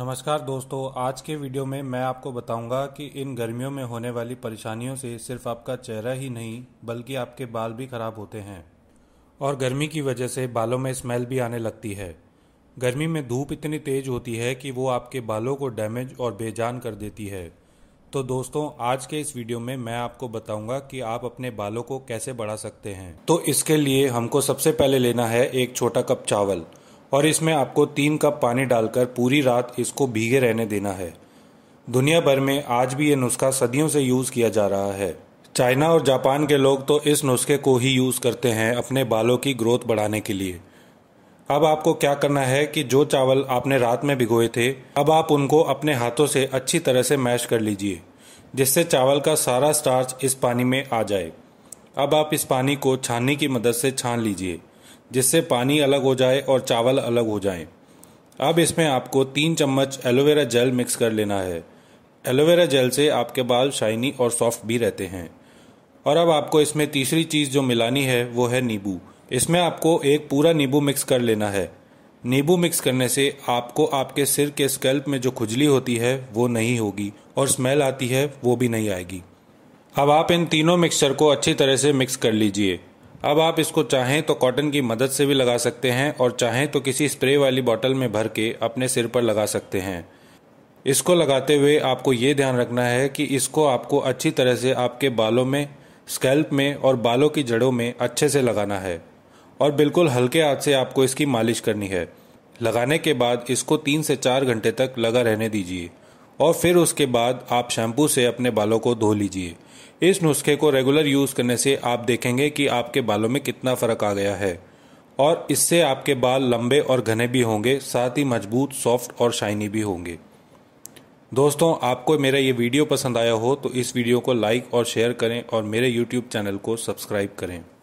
नमस्कार दोस्तों आज के वीडियो में मैं आपको बताऊंगा कि इन गर्मियों में होने वाली परेशानियों से सिर्फ आपका चेहरा ही नहीं बल्कि आपके बाल भी खराब होते हैं और गर्मी की वजह से बालों में स्मेल भी आने लगती है गर्मी में धूप इतनी तेज होती है कि वो आपके बालों को डैमेज और बेजान कर देती है तो दोस्तों आज के इस वीडियो में मैं आपको बताऊंगा कि आप अपने बालों को कैसे बढ़ा सकते हैं तो इसके लिए हमको सबसे पहले लेना है एक छोटा कप चावल और इसमें आपको तीन कप पानी डालकर पूरी रात इसको भीगे रहने देना है दुनिया भर में आज भी ये नुस्खा सदियों से यूज़ किया जा रहा है चाइना और जापान के लोग तो इस नुस्खे को ही यूज़ करते हैं अपने बालों की ग्रोथ बढ़ाने के लिए अब आपको क्या करना है कि जो चावल आपने रात में भिगोए थे अब आप उनको अपने हाथों से अच्छी तरह से मैश कर लीजिए जिससे चावल का सारा स्टार्च इस पानी में आ जाए अब आप इस पानी को छाननी की मदद से छान लीजिए जिससे पानी अलग हो जाए और चावल अलग हो जाए अब इसमें आपको तीन चम्मच एलोवेरा जेल मिक्स कर लेना है एलोवेरा जेल से आपके बाल शाइनी और सॉफ्ट भी रहते हैं और अब आपको इसमें तीसरी चीज़ जो मिलानी है वो है नींबू इसमें आपको एक पूरा नींबू मिक्स कर लेना है नींबू मिक्स करने से आपको आपके सिर के स्कैल्प में जो खुजली होती है वो नहीं होगी और स्मेल आती है वो भी नहीं आएगी अब आप इन तीनों मिक्सचर को अच्छी तरह से मिक्स कर लीजिए अब आप इसको चाहें तो कॉटन की मदद से भी लगा सकते हैं और चाहें तो किसी स्प्रे वाली बॉटल में भर के अपने सिर पर लगा सकते हैं इसको लगाते हुए आपको ये ध्यान रखना है कि इसको आपको अच्छी तरह से आपके बालों में स्कैल्प में और बालों की जड़ों में अच्छे से लगाना है और बिल्कुल हल्के हाथ से आपको इसकी मालिश करनी है लगाने के बाद इसको तीन से चार घंटे तक लगा रहने दीजिए और फिर उसके बाद आप शैम्पू से अपने बालों को धो लीजिए इस नुस्खे को रेगुलर यूज़ करने से आप देखेंगे कि आपके बालों में कितना फ़र्क आ गया है और इससे आपके बाल लंबे और घने भी होंगे साथ ही मजबूत सॉफ्ट और शाइनी भी होंगे दोस्तों आपको मेरा ये वीडियो पसंद आया हो तो इस वीडियो को लाइक और शेयर करें और मेरे यूट्यूब चैनल को सब्सक्राइब करें